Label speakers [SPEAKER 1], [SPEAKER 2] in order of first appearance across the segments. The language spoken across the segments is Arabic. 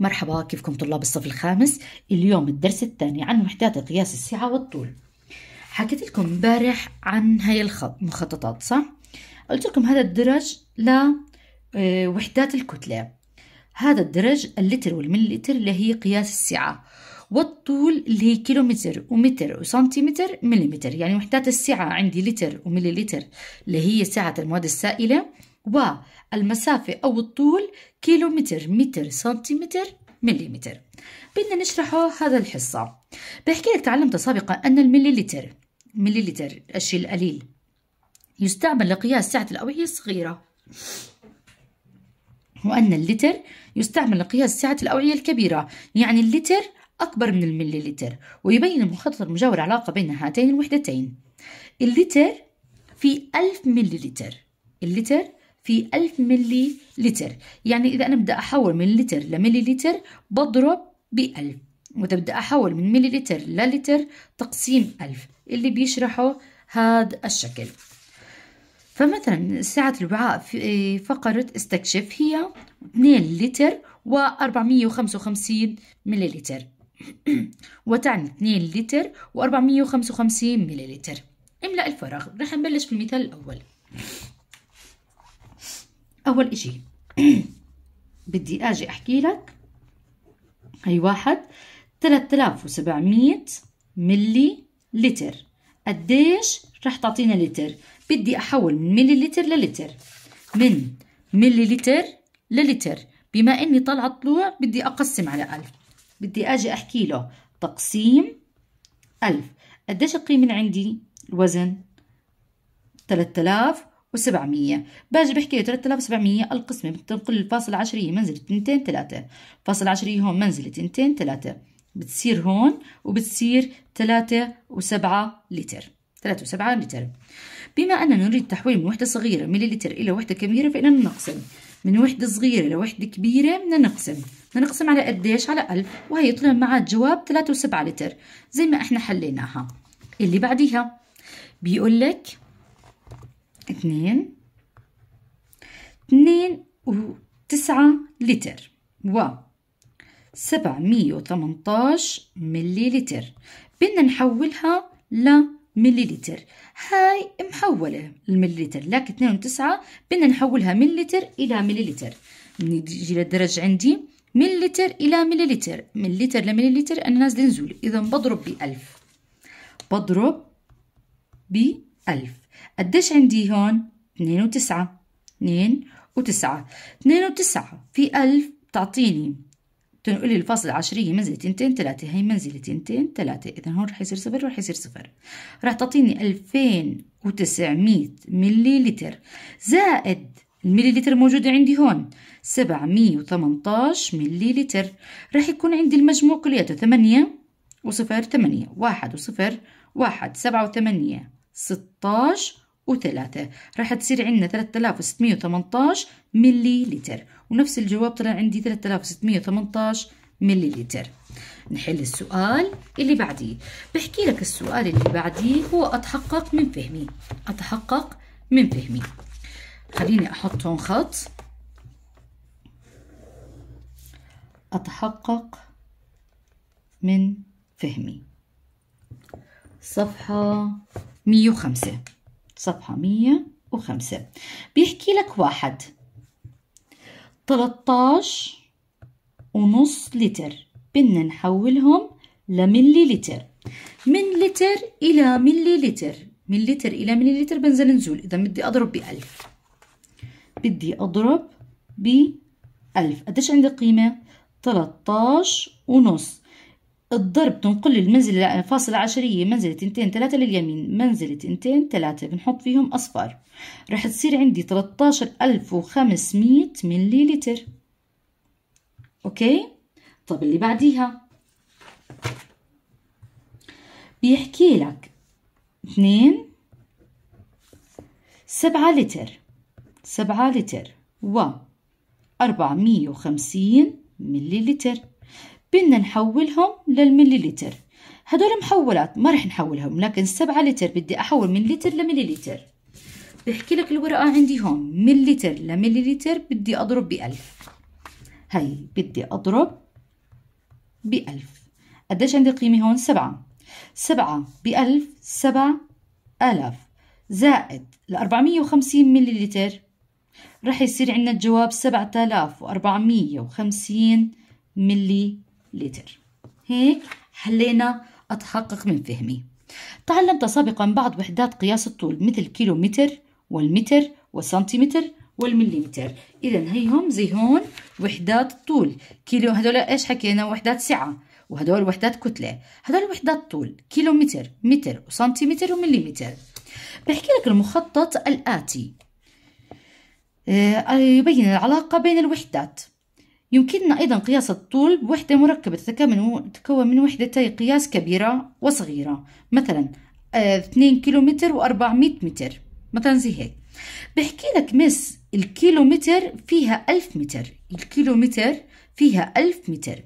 [SPEAKER 1] مرحبا كيفكم طلاب الصف الخامس اليوم الدرس الثاني عن وحدات قياس السعة والطول حكيت لكم امبارح عن هاي المخططات صح قلت لكم هذا الدرج لوحدات آه، الكتلة هذا الدرج اللتر والمليلتر اللي هي قياس السعة والطول اللي هي كيلومتر ومتر وسنتيمتر مليمتر يعني وحدات السعة عندي لتر ومليلتر اللي هي سعة المواد السائلة و المسافة أو الطول كيلومتر متر سنتيمتر مليمتر بدنا نشرحه هذا الحصة بحكي لك تعلمت سابقا أن المليلتر مليلتر الشيء القليل يستعمل لقياس سعة الأوعية الصغيرة وأن اللتر يستعمل لقياس سعة الأوعية الكبيرة يعني اللتر أكبر من المليلتر ويبين المخطط المجاور علاقة بين هاتين الوحدتين اللتر في ألف مليلتر اللتر في 1000 ملي لتر يعني إذا أنا بدي أحول من لتر لملي لتر بضرب 1000 وإذا بدي أحول من ملي لتر للتر تقسيم 1000 اللي بيشرحه هذا الشكل فمثلا سعة الوعاء في فقرة استكشف هي 2 لتر و455 لتر وتعني 2 لتر و455 لتر املأ الفراغ رح نبلش بالمثال الأول اول اشي بدي اجي احكي لك هي واحد 3700 ملي لتر قديش رح تعطينا لتر بدي احول من ملي لتر للتر من ملي لتر للتر بما اني طالعه طلوع بدي اقسم على ألف بدي اجي احكي له تقسيم ألف قديش القيمه اللي عندي الوزن 3000 و700 باجي بحكي لي 3700 القسمة بتنقل الفاصلة العشرية منزل 2 3 الفاصلة العشرية هون منزل 2 3 بتصير هون وبتصير 3 و7 لتر 3 و7 لتر بما أننا نريد تحويل من وحدة صغيرة مللتر إلى وحدة كبيرة فإننا نقسم من وحدة صغيرة لوحدة كبيرة بدنا نقسم بدنا نقسم على قديش على 1000 وهي طلع معها الجواب 3 و7 لتر زي ما احنا حليناها اللي بعديها بيقول لك اثنين اثنين وتسعة لتر و سبعمية وثمنتاش ملي لتر بدنا نحولها لمليلتر هاي محولة المليلتر لكن اثنين وتسعة بدنا نحولها مليلتر لتر إلى مليلتر نيجي للدرج عندي مليلتر لتر إلى مليلتر من لتر لمليلتر أنا نازلة نزول إذا بضرب بألف بضرب بألف قديش عندي هون 2 و9 2 و9 2 و9 في 1000 بتعطيني تنقلي الفاصل العشرية منزلة تنتين تلاتة هي منزلة تنتين تلاتة إذا هون رح يصير صفر رح يصير صفر رح تعطيني ألفين وتسعمية مليلتر زائد المليلتر موجودة عندي هون 718 مليلتر رح يكون عندي المجموع كلياته 8 وصفر 8 واحد وصفر واحد سبعة وثمانية 16 وثلاثة راح تصير عندنا 3618 ملي لتر ونفس الجواب طلع عندي 3618 ملي لتر نحل السؤال اللي بعديه بحكي لك السؤال اللي بعديه هو أتحقق من فهمي أتحقق من فهمي خليني أحط هون خط أتحقق من فهمي صفحة 105 صفحة 105 بيحكي لك واحد 13 ونص لتر بدنا نحولهم لملي لتر من لتر إلى ملي لتر من لتر إلى ملي لتر بنزل نزول إذا بدي أضرب بألف بدي أضرب بألف قديش عندي قيمة؟ 13 ونص الضرب تنقل المنزلة فاصلة عشرية منزلة تنتين تلاتة لليمين منزلة تنتين تلاتة بنحط فيهم أصفار رح تصير عندي تلتاشر ألف وخمسمية ملي لتر أوكي طب اللي بعديها بيحكي لك اثنين سبعة لتر سبعة لتر و أربعمية وخمسين ملي لتر بدنا نحولهم للمليلتر هدول محولات ما رح نحولهم لكن سبعة لتر بدي أحول من لتر لمليلتر بحكي لك الورقة عندي هون مليلتر لمليلتر بدي أضرب بألف هاي بدي أضرب بألف قديش عندي القيمة هون سبعة سبعة بألف سبع آلاف زائد الأربعمية وخمسين مليلتر رح يصير عندنا الجواب سبعة آلاف وأربعمية وخمسين مليلتر لتر هيك حلينا أتحقق من فهمي تعلمت سابقا بعض وحدات قياس الطول مثل كيلو متر والمتر والسنتيمتر والمليمتر إذا هيهم زي هون وحدات الطول كيلو هدول إيش حكينا وحدات سعة وهدول وحدات كتلة هدول وحدات طول كيلو متر متر وسنتيمتر ومليمتر بحكي لك المخطط الآتي آه، يبين العلاقة بين الوحدات يمكننا أيضا قياس الطول بوحدة مركبة تتكون من وحدتي قياس كبيرة وصغيرة مثلا 2 آه، كيلومتر و400 متر مثلا زي هيك بحكي لك مس الكيلومتر فيها 1000 متر الكيلومتر فيها 1000 متر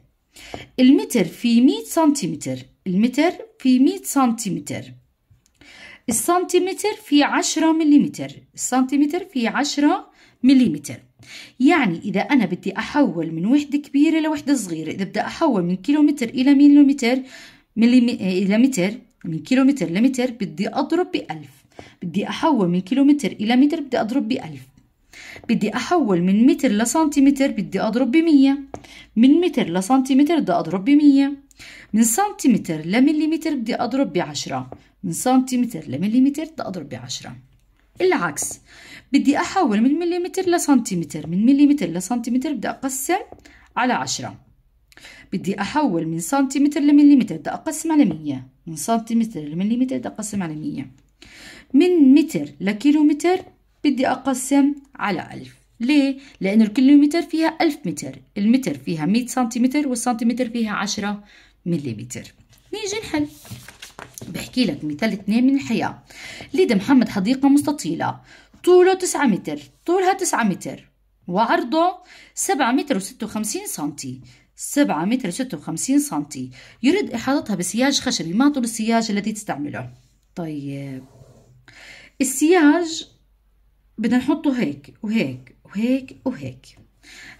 [SPEAKER 1] المتر في 100 سنتيمتر المتر في 100 سنتيمتر السنتيمتر في 10 مليمتر السنتيمتر في 10 مليمتر يعني إذا أنا بدي أحول من وحدة كبيرة لوحدة صغيرة إذا بدي أحول من كيلومتر إلى مليمتر مليم... إيه، إلى متر من كيلومتر لمتر بدي أضرب بألف بدي أحول من كيلومتر إلى متر بدي أضرب بألف بدي أحول من متر لسنتيمتر بدي أضرب بمية من متر لسنتيمتر بدي أضرب بمية من سنتيمتر لمليمتر بدي أضرب بعشرة من سنتيمتر لمليمتر بدي أضرب بعشرة العكس بدي أحول من مليمتر لسنتيمتر من مليمتر لسنتيمتر بدي أقسم على عشرة بدي أحول من سنتيمتر لمليمتر بدي أقسم على مية من سنتيمتر لمليمتر بدي أقسم على مية من متر لكيلومتر بدي أقسم على ألف ليه؟ لأن الكيلومتر فيها ألف متر المتر فيها مية سنتيمتر والسنتيمتر فيها عشرة مليمتر نيجي نحل بحكي لك مثال اثنين من الحياة ليد محمد حديقة مستطيلة طوله 9 متر طولها 9 متر وعرضه سبعة متر وستة وخمسين سنتي سبعة متر وستة وخمسين سنتي يريد إحاطتها بسياج خشبي ما طول السياج الذي تستعمله طيب السياج بدنا نحطه هيك وهيك وهيك وهيك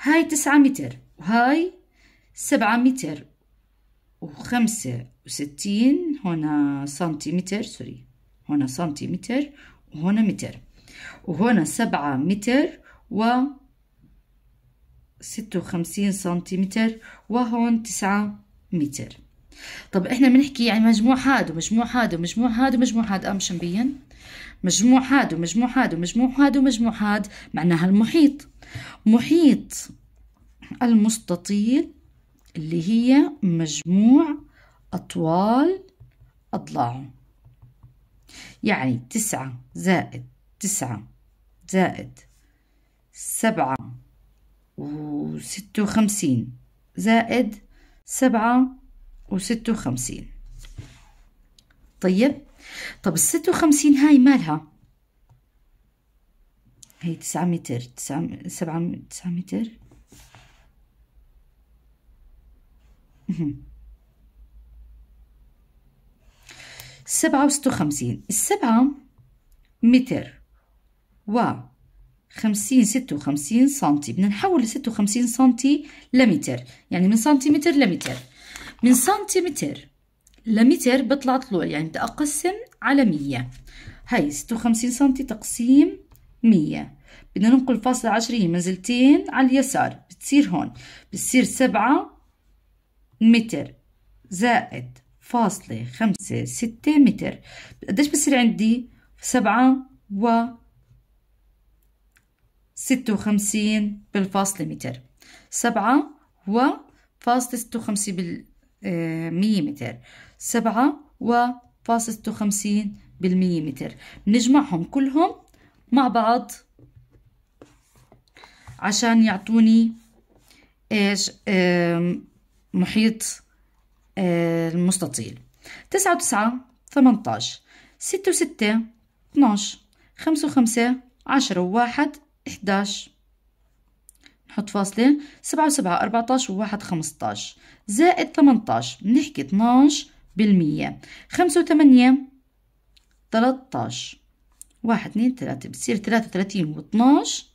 [SPEAKER 1] هاي 9 متر وهاي 7 متر وخمسة وستين هنا سنتيمتر سوري هنا سنتيمتر وهنا متر وهنا سبعة متر و ستة وخمسين سنتيمتر وهون تسعة متر طب احنا بنحكي يعني مجموع هاد ومجموع هاد ومجموع هاد ومجموع هاد ام شنبين مجموع هاد ومجموع هاد ومجموع هاد ومجموع هاد معناها المحيط محيط المستطيل اللي هي مجموع أطوال أضلاعه يعني تسعة زائد تسعة زائد سبعة وستة وخمسين زائد سبعة وستة وخمسين طيب طب الستة وخمسين هاي مالها هي تسعة متر تسعة سبعة تسعة متر سبعة وستة وخمسين السبعة متر و خمسين ستة وخمسين سنتي بدنا نحول لستة وخمسين سنتي لمتر يعني من سنتيمتر لمتر من سنتيمتر لمتر بطلع طلوع يعني بدي أقسم على مية هاي ستة وخمسين سنتي تقسيم مية بدنا ننقل فاصلة عشرية منزلتين على اليسار بتصير هون بتصير سبعة متر زائد فاصلة خمسة ستة متر قديش بصير عندي سبعة و ستة وخمسين بالفاصلة متر سبعة و فاصلة ستة وخمسين بالمية آه، متر سبعة و فاصلة ستة وخمسين بالمية متر بنجمعهم كلهم مع بعض عشان يعطوني ايش محيط آه، المستطيل تسعة وتسعة ثمنتاش ستة وستة اتناش خمسة وخمسة عشرة وواحد احداش نحط فاصلة سبعة وسبعة أربعتاش وواحد خمستاش زائد ثمنتاش بنحكي اتناش بالمية خمسة وثمانية تلتاش واحد اثنين ثلاثة بتصير ثلاثة وتلاتين واتناش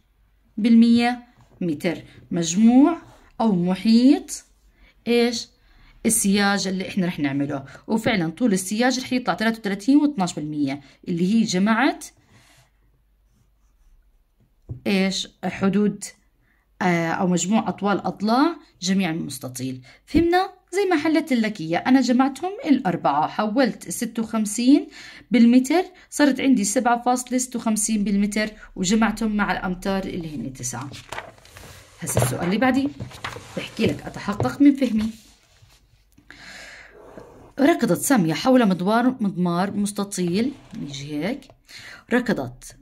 [SPEAKER 1] بالمية متر مجموع أو محيط ايش السياج اللي احنا رح نعمله وفعلا طول السياج رح يطلع 33 و12% اللي هي جمعت ايش حدود آه، او مجموع اطوال اضلاع جميع المستطيل فهمنا زي ما حلت لك اياه انا جمعتهم الاربعه حولت 56 بالمتر صارت عندي 7.56 بالمتر وجمعتهم مع الامتار اللي هن 9 هسا السؤال اللي بعديه بحكي لك أتحقق من فهمي ركضت سامية حول مدوار مضمار مستطيل نيجي هيك ركضت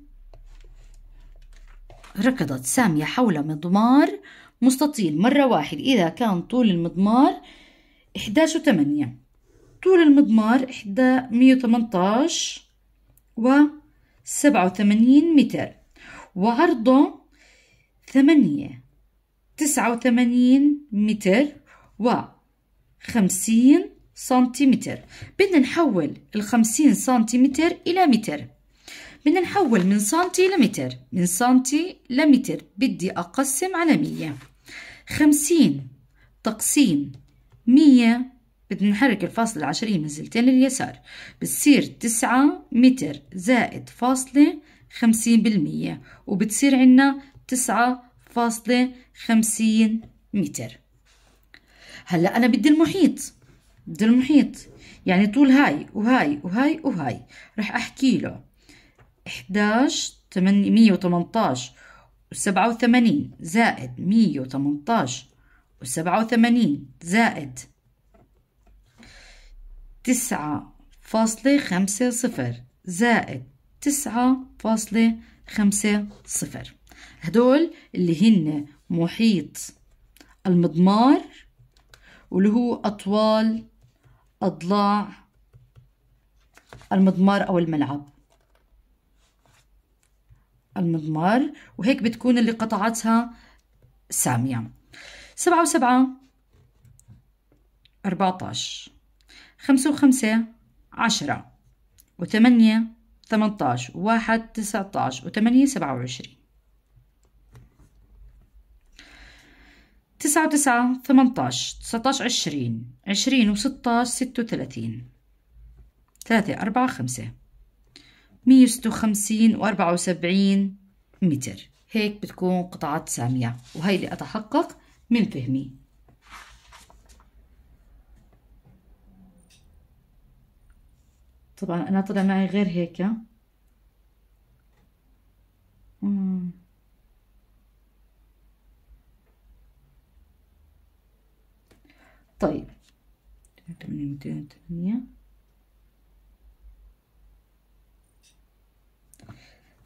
[SPEAKER 1] ركضت سامية حول مضمار مستطيل مرة واحد إذا كان طول المضمار 11 و طول المضمار 118 و وثمانين متر وعرضه 8 تسعة وثمانين متر و خمسين سنتيمتر بدنا نحول الخمسين سنتيمتر إلى متر بدنا نحول من سنتي لمتر من سنتي لمتر بدي أقسم على مية خمسين تقسيم مية بدنا نحرك الفاصلة العشرية منزلتين لليسار بتصير تسعة متر زائد فاصلة خمسين بالمية وبتصير عنا تسعة فاصلة خمسين متر هلا أنا بدي المحيط بدي المحيط يعني طول هاي وهاي وهاي وهاي رح أحكي له مية وتمنتاش وسبعة وثمانين زائد وتمنتاش وسبعة وثمانين زائد تسعة فاصلة خمسة صفر زائد تسعة فاصلة خمسة صفر هدول اللي هن محيط المضمار واللي هو أطوال أضلاع المضمار أو الملعب المضمار وهيك بتكون اللي قطعتها سامية سبعة وسبعة أربعة عشر خمسة وخمسة عشرة وثمانية واحد وواحد عشر وثمانية سبعة وعشرين تسعة وتسعة ثمنتاش تسعتاش عشرين عشرين وستاش ستة وثلاثين ثلاثة أربعة خمسة مية وستة وخمسين وأربعة وسبعين متر هيك بتكون قطعات سامية وهي اللي أتحقق من فهمي طبعا أنا طلع معي غير هيك مم. طيب تمانية ميتين تمانية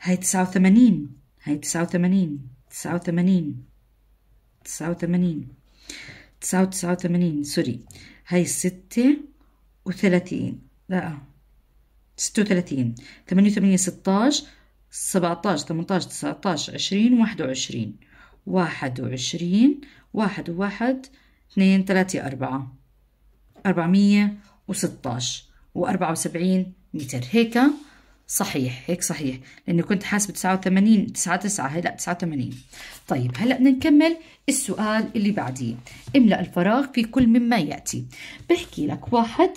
[SPEAKER 1] هاي تسعة وثمانين هاي تسعة وثمانين تسعة وثمانين تسعة وثمانين تسعة وتسعة وثمانين سوري هاي ستة وثلاثين لا ستة وثلاثين ثمانية وثمانية ستاش سبعتاش تمنتاش تسعتاش عشرين واحد وعشرين واحد وعشرين واحد وواحد 2 3 4 416 و74 متر هيك صحيح هيك صحيح لاني كنت حاسب 89 9 9 هي لا 89 طيب هلا بدنا نكمل السؤال اللي بعديه املا الفراغ في كل مما ياتي بحكي لك واحد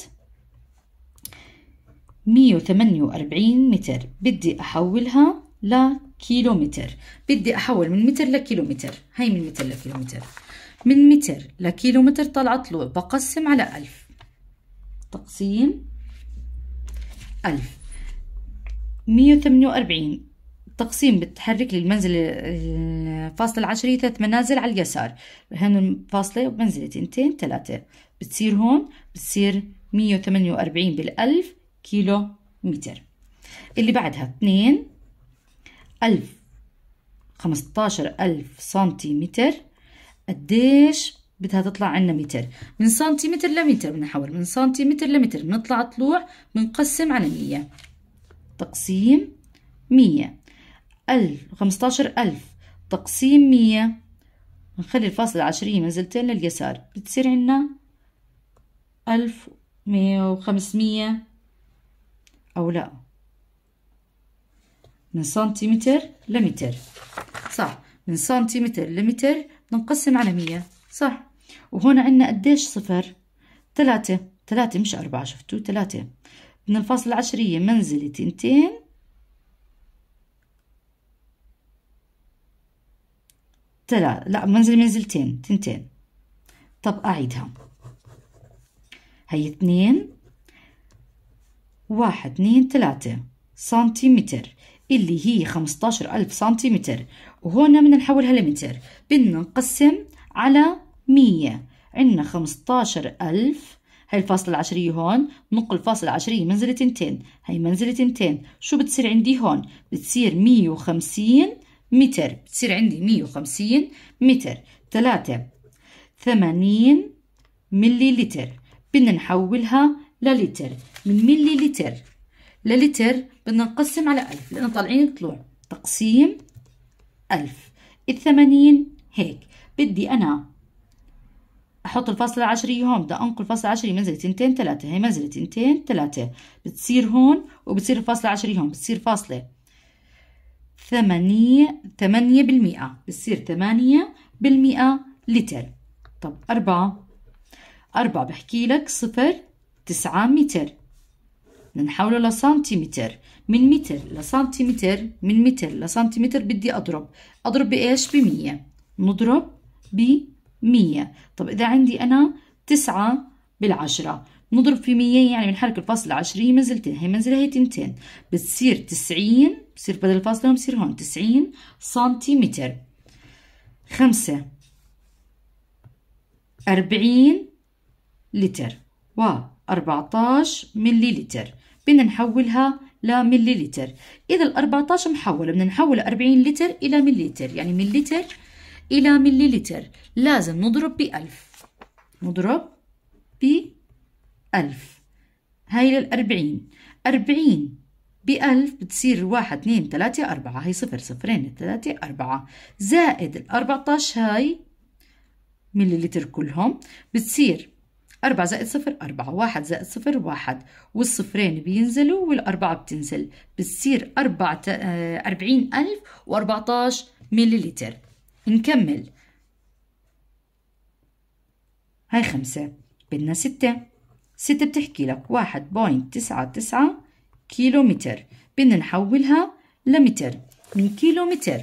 [SPEAKER 1] 148 متر بدي احولها لكيلومتر بدي احول من متر لكيلومتر هي من متر لكيلومتر من متر لكيلو متر طلع طلوع بقسم على ألف تقسيم ألف مية وثمانية وأربعين تقسيم بتحرك لي المنزلة الفاصلة العشرية ثلاث منازل على اليسار هون فاصلة ومنزلة تنتين ثلاثة بتصير هون بتصير مية وثمانية وأربعين بالألف كيلو متر اللي بعدها اثنين ألف خمستاشر ألف سنتيمتر قديش بدها تطلع عنا متر من سنتيمتر لمتر بنحول من سنتيمتر لمتر بنطلع طلوع بنقسم على مية تقسيم مية ألف خمستاشر ألف تقسيم مية بنخلي الفاصلة العشرية منزلتين لليسار بتصير عنا ألف مية وخمسمية أو لا من سنتيمتر لمتر صح من سنتيمتر لمتر بنقسم على مية صح وهون عنا قديش صفر ثلاثة ثلاثة مش أربعة شفتوا ثلاثة من الفاصلة العشرية منزلة تنتين تلا لا منزل منزلتين تنتين طب أعيدها هي اثنين واحد اثنين ثلاثة سنتيمتر اللي هي خمستاشر ألف سنتيمتر وهنا بدنا نحولها لمتر بدنا نقسم على مية عندنا خمستاشر ألف هاي الفاصلة العشرية هون نقل الفاصلة العشرية منزلة تنتين هاي منزلة تنتين شو بتصير عندي هون بتصير مية وخمسين متر بتصير عندي مية وخمسين متر تلاتة ثمانين ملي لتر بدنا نحولها للتر من ملي لتر للتر بدنا نقسم على ألف لأن طالعين طلوع تقسيم ألف الثمانين هيك بدي أنا أحط الفاصلة العشري هون بدي أنقل الفاصلة العشري منزلة تنتين تلاتة هي منزلة تنتين تلاتة بتصير هون وبتصير الفاصلة العشري هون بتصير فاصلة ثمانية ثمانية بالمئة بتصير ثمانية بالمئة لتر طب أربعة أربعة بحكي لك صفر تسعة متر نحوله لسنتيمتر من متر لسنتيمتر من متر لسنتيمتر بدي أضرب أضرب بإيش بمية نضرب بمية طب إذا عندي أنا تسعة بالعشرة نضرب في مية يعني بنحرك الفاصلة عشرية منزلتين هي منزلة هي تنتين بتصير تسعين بصير بدل الفاصلة بصير هون تسعين سنتيمتر خمسة أربعين لتر و 14 ملي لتر بدنا نحولها لمليلتر إذا ال 14 محولة بدنا نحول 40 لتر إلى مليلتر يعني مليلتر إلى مليلتر لازم نضرب ب1000 نضرب ب1000 هاي ب1000 بتصير واحد اثنين ثلاثة أربعة هي صفر صفرين ثلاثة أربعة زائد ال ال14 هاي مليلتر كلهم بتصير 4 زائد 0 4 1 زائد 0 1 والصفرين بينزلوا والأربعة بتنزل بتصير 40 آه، ألف 4 40014 مللتر نكمل هاي خمسة بدنا ستة ستة بتحكي لك واحد بوينت تسعة تسعة كيلومتر بدنا نحولها لمتر من كيلو متر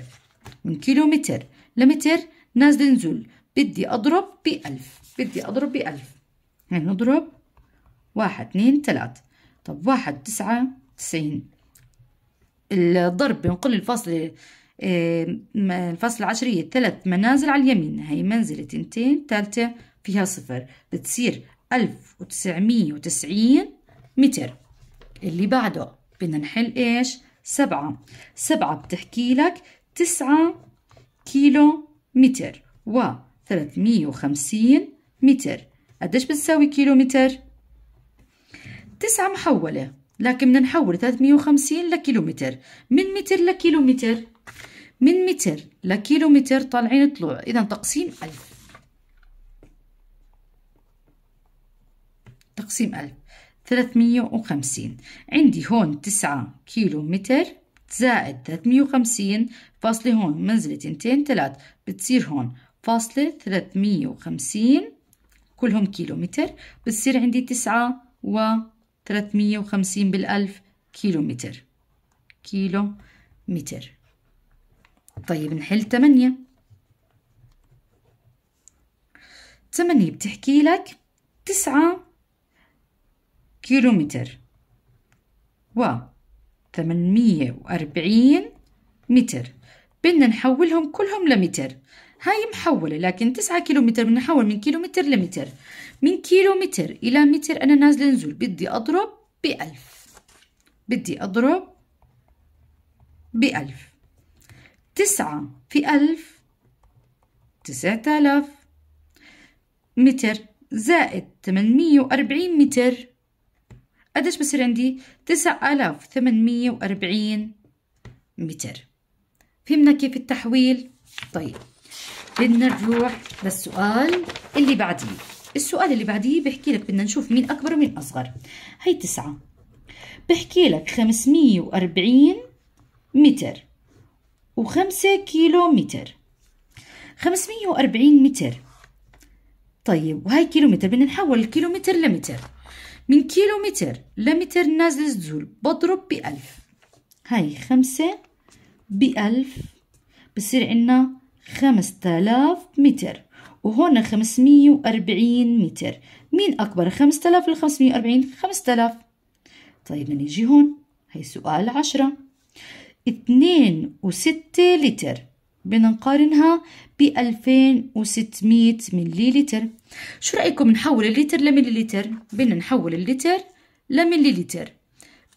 [SPEAKER 1] من كيلو متر لمتر نازل نزول بدي أضرب بألف بدي أضرب بألف نضرب واحد اثنين ثلاث طب واحد تسعة تسعين الضرب بنقل الفصل الفصل آه، العشرية ثلاث منازل على اليمين هي منزلة تنتين ثالثة فيها صفر بتصير ألف وتسعمية وتسعين متر اللي بعده بدنا نحل إيش سبعة سبعة بتحكي لك تسعة كيلو متر و وخمسين متر قديش بتساوي كيلومتر تسعة محولة لكن بدنا نحول 350 لكيلومتر من متر لكيلومتر من متر لكيلومتر طالعين طلوع اذا تقسيم 1000 تقسيم 1000 350 عندي هون 9 كيلو متر زائد 350 فاصلة هون منزلة 2 3 بتصير هون فاصلة 350 كلهم كيلومتر بتصير عندي تسعة و وخمسين بالألف كيلومتر كيلو متر طيب نحل تمانية تمانية بتحكي لك تسعة كيلومتر و وأربعين متر بدنا نحولهم كلهم لمتر هاي محولة لكن تسعة كيلومتر بنحول من كيلومتر لمتر من كيلومتر إلى متر أنا نازلة نزول بدي أضرب بألف بدي أضرب بألف تسعة في ألف تسعة آلاف متر زائد ثمانمية وأربعين متر قديش بصير عندي تسعة آلاف ثمنمية وأربعين متر فهمنا كيف التحويل طيب بدنا نروح للسؤال اللي بعديه السؤال اللي بعديه بحكي لك بدنا نشوف مين أكبر ومين أصغر هي تسعة بحكي لك 540 متر و5 كيلو متر 540 متر طيب وهي كيلومتر بدنا نحول الكيلومتر لمتر من كيلومتر لمتر نازل تزول بضرب ب هي هاي ب1000 بصير عنا 5000 متر وهنا 540 متر مين أكبر 5000 ولا 540 5000 طيب نيجي هون هي سؤال عشرة اتنين وستة لتر بدنا نقارنها ب 2600 ملي لتر شو رأيكم نحول اللتر لملي لتر بدنا نحول اللتر لملي لتر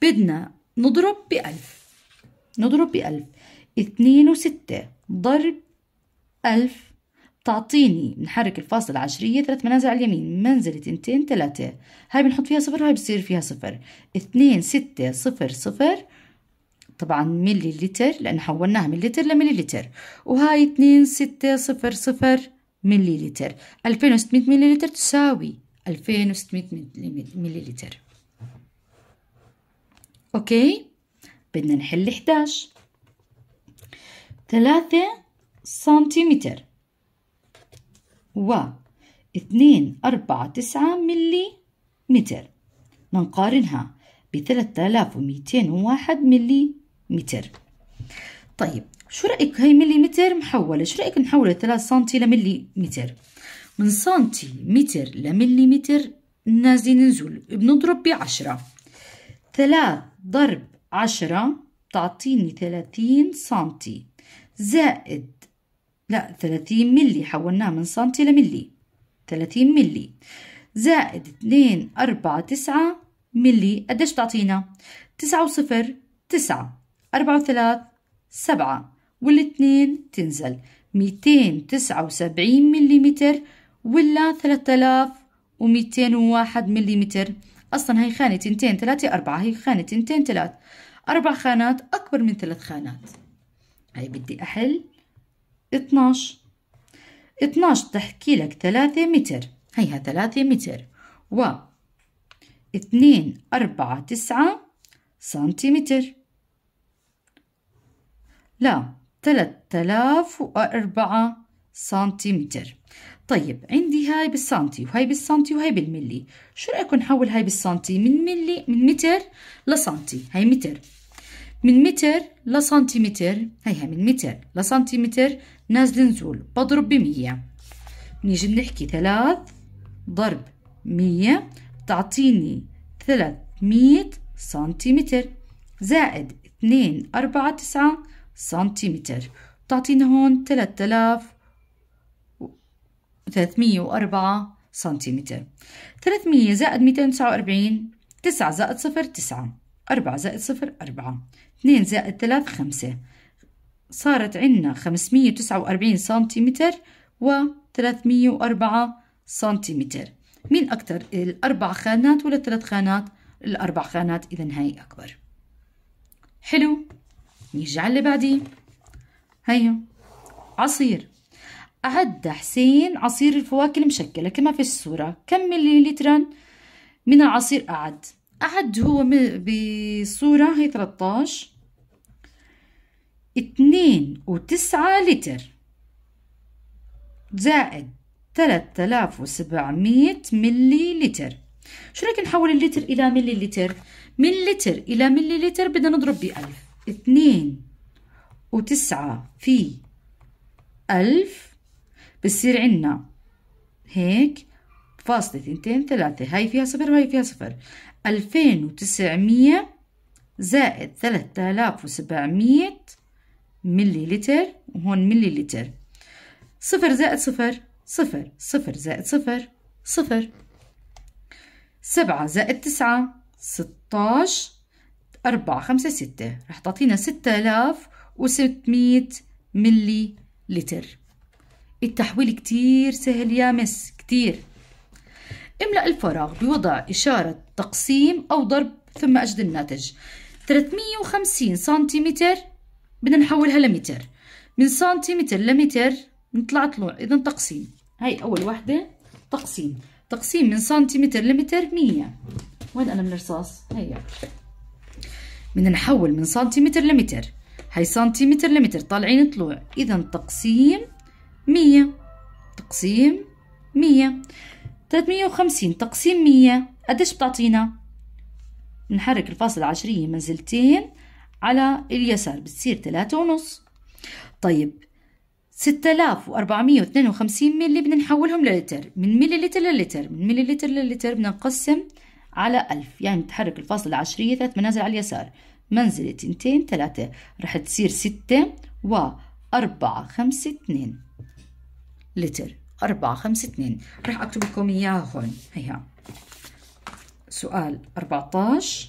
[SPEAKER 1] بدنا نضرب بألف نضرب بألف اتنين وستة ضرب ألف تعطيني نحرك الفاصلة العشرية ثلاث منازل على اليمين منزلة تنتين ثلاثة هاي بنحط فيها صفر وهاي بصير فيها صفر اثنين ستة صفر صفر طبعا ملي لتر لأن حولناها من لتر لملي لتر وهاي اثنين ستة صفر صفر ملي لتر 2600 ملي لتر تساوي 2600 ملي لتر أوكي بدنا نحل 11 ثلاثة سنتيمتر و اثنين أربعة تسعة ملي متر نقارنها بثلاثة آلاف وميتين وواحد ملي متر طيب شو رأيك هاي ملي متر محولة شو رأيك نحول ثلاث سنتي لملي متر من سنتي متر لملي متر نازلين ننزل بنضرب بعشرة ثلاث ضرب عشرة تعطيني ثلاثين سنتي زائد لا 30 ملي حولناها من سنتي لملي 30 ملي زائد 2 4 9 ملي قديش بتعطينا 9 وصفر 9 4 و3 7 والاثنين تنزل 279 مليمتر ولا 3201 مليمتر أصلا هي خانة تنتين ثلاثة أربعة هي خانة تنتين ثلاث أربع خانات أكبر من ثلاث خانات هاي بدي أحل 12 12 تحكي لك 3 متر هيها 3 متر و 2 4 9 سنتيمتر لا 3004 سنتيمتر طيب عندي هاي بالسنتي وهي بالسنتي وهي بالملي شو رايكم نحول هاي بالسنتي من ملي من متر لسنتي هاي متر من متر لسنتيمتر هيها من متر لسنتيمتر نازل نزول بضرب بمية نيجي بنحكي ثلاث ضرب مية بتعطيني ثلاثمية سنتيمتر زائد اثنين أربعة تسعة سنتيمتر بتعطينا هون ثلاثة آلاف ثلاثمية وأربعة سنتيمتر ثلاثمية زائد ميتين وتسعة وأربعين تسعة زائد صفر تسعة أربعة زائد صفر أربعة اثنين زائد ثلاث خمسة صارت عنا 549 سنتيمتر و 304 سنتيمتر مين أكتر الأربع خانات ولا الثلاث خانات الأربع خانات إذا هاي أكبر حلو نيجي على اللي بعديه هيا عصير أعد حسين عصير الفواكه المشكلة كما في الصورة كم لترا من العصير أعد أعد هو بصورة هي 13 اتنين وتسعة لتر زائد تلات آلاف وسبعمية ملي لتر شو رأيك نحول اللتر إلى ملي لتر من لتر إلى ملي لتر بدنا نضرب بألف اتنين وتسعة في ألف بصير عنا هيك فاصلة اثنتين ثلاثة هاي فيها صفر وهي فيها صفر ألفين وتسعمية زائد ثلاثة آلاف وسبعمية ملي لتر وهون ملي لتر صفر زائد صفر صفر صفر زائد صفر صفر سبعة زائد تسعة ستاش أربعة خمسة ستة رح تعطينا ستة آلاف وستمائة ملي لتر التحويل كتير سهل يا مس كتير املأ الفراغ بوضع إشارة تقسيم أو ضرب ثم أجد الناتج 350 سنتيمتر بدنا نحولها لمتر من سنتيمتر لمتر نطلع طلوع اذا تقسيم هاي اول وحده تقسيم تقسيم من سنتيمتر لمتر 100 وين انا من الرصاص هيا بدنا نحول من سنتيمتر لمتر هاي سنتيمتر لمتر طالعين طلوع اذا تقسيم 100 تقسيم 100 350 تقسيم 100 قديش بتعطينا نحرك الفاصلة العشرية منزلتين على اليسار بتصير ثلاثة ونص طيب 6452 ملي بدنا نحولهم للتر من ملي لتر للتر من ملي لتر للتر بدنا نقسم على 1000 يعني بتحرك الفاصلة العشرية ثلاث منازل على اليسار منزلة تنتين ثلاثة رح تصير ستة و أربعة خمسة اتنين لتر أربعة خمسة اتنين رح أكتب لكم إياها هون هيها سؤال 14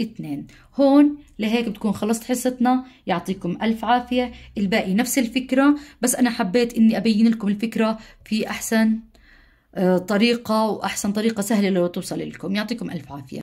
[SPEAKER 1] اثنين هون لهيك بتكون خلصت حصتنا يعطيكم ألف عافية الباقي نفس الفكرة بس أنا حبيت إني أبين لكم الفكرة في أحسن آه، طريقة وأحسن طريقة سهلة لو توصل لكم يعطيكم ألف عافية